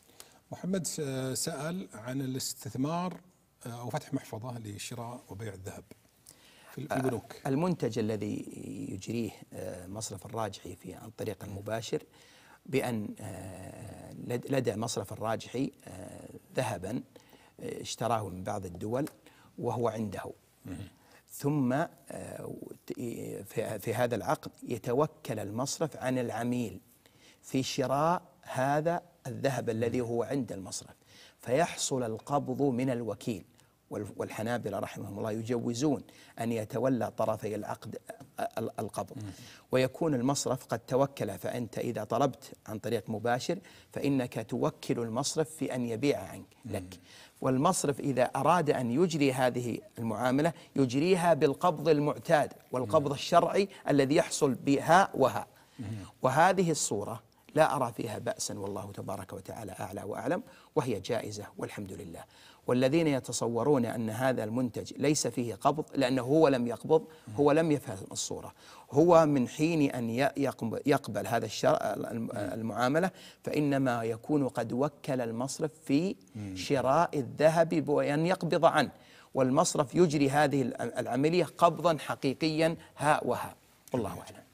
الجاهز محمد سأل عن الاستثمار آه، أو فتح محفظة لشراء وبيع الذهب في البنوك آه، المنتج الذي يجريه آه، مصرف الراجحي في عن طريق المباشر بأن لدى مصرف الراجحي ذهبا اشتراه من بعض الدول وهو عنده ثم في هذا العقد يتوكل المصرف عن العميل في شراء هذا الذهب الذي هو عند المصرف فيحصل القبض من الوكيل والحنابلة رحمهم الله يجوزون أن يتولى طرفي العقد القبض ويكون المصرف قد توكل فأنت إذا طلبت عن طريق مباشر فإنك توكل المصرف في أن يبيع عنك لك والمصرف إذا أراد أن يجري هذه المعاملة يجريها بالقبض المعتاد والقبض الشرعي الذي يحصل بها وها وهذه الصورة لا أرى فيها بأسا والله تبارك وتعالى أعلى وأعلم وهي جائزة والحمد لله والذين يتصورون أن هذا المنتج ليس فيه قبض لأنه هو لم يقبض هو لم يفهم الصورة هو من حين أن يقبل هذا المعاملة فإنما يكون قد وكل المصرف في شراء الذهب وأن يقبض عنه والمصرف يجري هذه العملية قبضا حقيقيا هاء وهاء والله أعلم